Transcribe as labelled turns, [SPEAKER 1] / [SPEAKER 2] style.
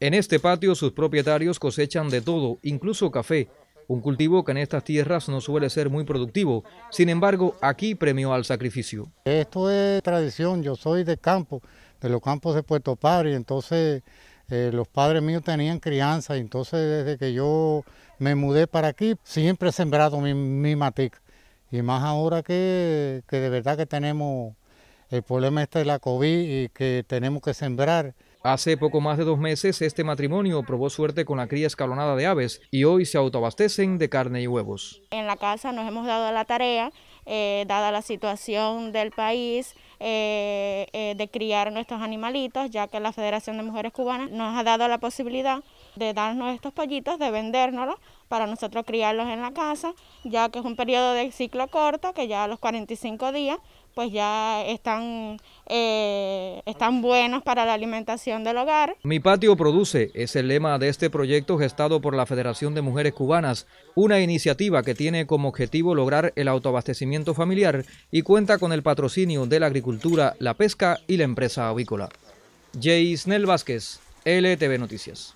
[SPEAKER 1] En este patio sus propietarios cosechan de todo, incluso café, un cultivo que en estas tierras no suele ser muy productivo. Sin embargo, aquí premio al sacrificio.
[SPEAKER 2] Esto es tradición, yo soy de campo, de los campos de Puerto Padre, entonces eh, los padres míos tenían crianza, entonces desde que yo me mudé para aquí, siempre he sembrado mi, matic. Y más ahora que, que de verdad que tenemos el problema este de la COVID y que tenemos que sembrar. Hace
[SPEAKER 1] poco más de dos meses este matrimonio probó suerte con la cría escalonada de aves y hoy se autoabastecen de carne y huevos.
[SPEAKER 3] En la casa nos hemos dado la tarea, eh, dada la situación del país, eh, eh, de criar nuestros animalitos, ya que la Federación de Mujeres Cubanas nos ha dado la posibilidad de darnos estos pollitos, de vendérnoslos para nosotros criarlos en la casa, ya que es un periodo de ciclo corto, que ya a los 45 días pues ya están, eh, están buenos para la alimentación del hogar.
[SPEAKER 1] Mi patio produce es el lema de este proyecto gestado por la Federación de Mujeres Cubanas, una iniciativa que tiene como objetivo lograr el autoabastecimiento familiar y cuenta con el patrocinio de la agricultura, la pesca y la empresa avícola. Snell Vázquez, LTV Noticias.